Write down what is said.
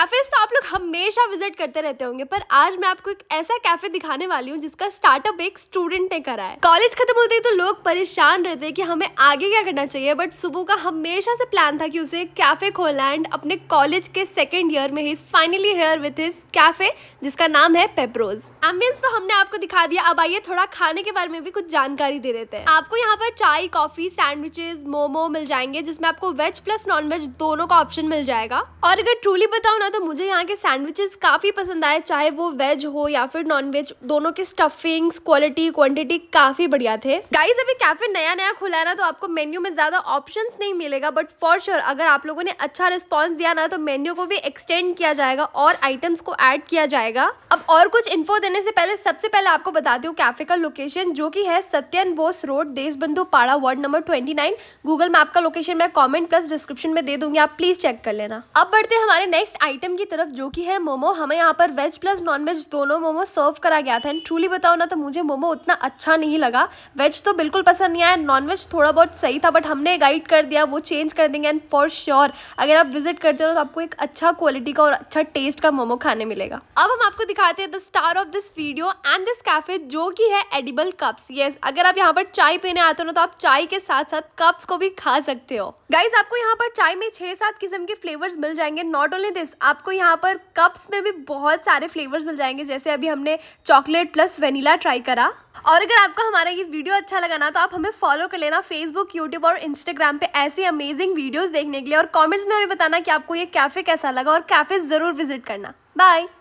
café, s'il हमेशा visit करते रहते होंगे पर आज मैं आपको एक ऐसा कैफे दिखाने वाली हूँ जिसका स्टार्टअप एक स्टूडेंट ने करा है कॉलेज खत्म होते ही तो लोग परेशान रहते हैं कि हमें आगे क्या करना चाहिए बट सुबह का हमेशा से प्लान था कि उसे कैफे खोलना एंड अपने कॉलेज के सेकेंड ईयर में ही finally here with his cafe जिसका नाम है पेप्रोज एम्बियंस तो हमने आपको दिखा दिया अब आइए थोड़ा खाने के बारे में भी कुछ जानकारी दे देते हैं आपको यहाँ पर चाय कॉफी सैंडविचेस मोमो मिल जाएंगे जिसमें आपको वेज प्लस नॉन वेज दोनों का ऑप्शन मिल जाएगा और अगर ट्रूली बताओ ना तो मुझे यहाँ के सैंडविचेस काफ़ी पसंद आए चाहे वो वेज हो या फिर नॉन वेज दोनों के स्टफिंग्स क्वालिटी क्वांटिटी काफ़ी बढ़िया थे गाइस अभी कैफे नया नया खुला है ना तो आपको मेन्यू में ज़्यादा ऑप्शन नहीं मिलेगा बट फॉर श्योर अगर आप लोगों ने अच्छा रिस्पॉन्स दिया ना तो मेन्यू को भी एक्सटेंड किया जाएगा और आइटम्स को ऐड किया जाएगा अब और कुछ इन्फो देने से पहले सबसे पहले आपको बताती हूँ कैफे का लोकेशन जो कि है Satyan Bose road Deshbandhu Para ward number twenty Google map का लोकेशन मैं कॉमेंट प्लस डिस्क्रिप्शन में दे दूंगी आप प्लीज चेक कर लेना अब बढ़ते हमारे नेक्स्ट आइटम की तरफ जो क्योंकि है मोमो हमें यहाँ पर वेज प्लस नॉन वेज दोनों मोमो सर्व करा गया था एंड ट्रूली बताओ ना तो मुझे मोमो उतना अच्छा नहीं लगा वेज तो बिल्कुल पसंद नहीं आया नॉन वेज थोड़ा बहुत सही था बट हमने गाइड कर दिया वो चेंज कर देंगे एंड फॉर श्योर अगर आप विजिट करते हो तो आपको एक अच्छा क्वालिटी का और अच्छा टेस्ट का मोमो खाने मिलेगा अब हम आपको दिखाते हैं the star of this video and this cafe जो की है एडिबल कप्स ये अगर आप यहाँ पर चाय पीने आते हो ना तो आप चाय के साथ साथ कप्स को भी खा सकते हो गाइज आपको यहाँ पर चाय में छह सात किस्म के फ्लेवर्स मिल जाएंगे नॉट ओनली दिस आपको यहाँ पर कप्स में भी बहुत सारे फ्लेवर्स मिल जाएंगे जैसे अभी हमने चॉकलेट प्लस वेनिला ट्राई करा और अगर आपको हमारा ये वीडियो अच्छा लगा ना तो आप हमें फॉलो कर लेना फेसबुक यूट्यूब और इंस्टाग्राम पे ऐसे अमेजिंग वीडियोस देखने के लिए और कमेंट्स में हमें बताना कि आपको ये कैफ़े कैसा लगा और कैफ़े ज़रूर विजिट करना बाय